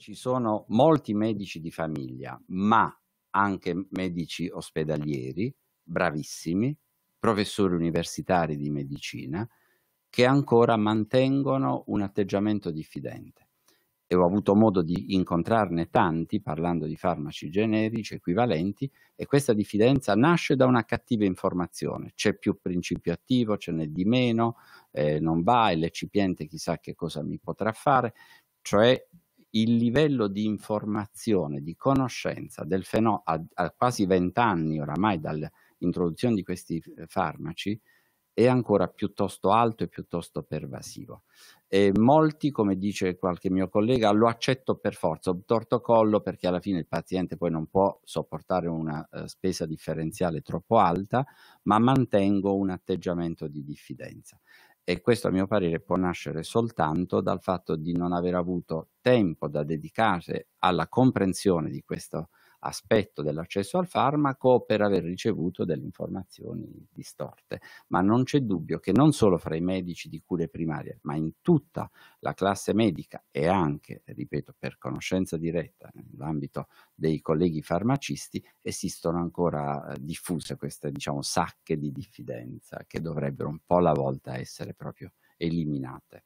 ci sono molti medici di famiglia, ma anche medici ospedalieri, bravissimi, professori universitari di medicina, che ancora mantengono un atteggiamento diffidente. E ho avuto modo di incontrarne tanti parlando di farmaci generici equivalenti e questa diffidenza nasce da una cattiva informazione. C'è più principio attivo, ce n'è di meno, eh, non va, e l'eccipiente chissà che cosa mi potrà fare, cioè il livello di informazione, di conoscenza del fenomeno a, a quasi vent'anni oramai dall'introduzione di questi eh, farmaci è ancora piuttosto alto e piuttosto pervasivo. E molti, come dice qualche mio collega, lo accetto per forza, torto collo perché alla fine il paziente poi non può sopportare una eh, spesa differenziale troppo alta, ma mantengo un atteggiamento di diffidenza e questo a mio parere può nascere soltanto dal fatto di non aver avuto tempo da dedicare alla comprensione di questo aspetto dell'accesso al farmaco per aver ricevuto delle informazioni distorte, ma non c'è dubbio che non solo fra i medici di cure primarie, ma in tutta la classe medica e anche, ripeto, per conoscenza diretta nell'ambito dei colleghi farmacisti, esistono ancora eh, diffuse queste, diciamo, sacche di diffidenza che dovrebbero un po' alla volta essere proprio eliminate.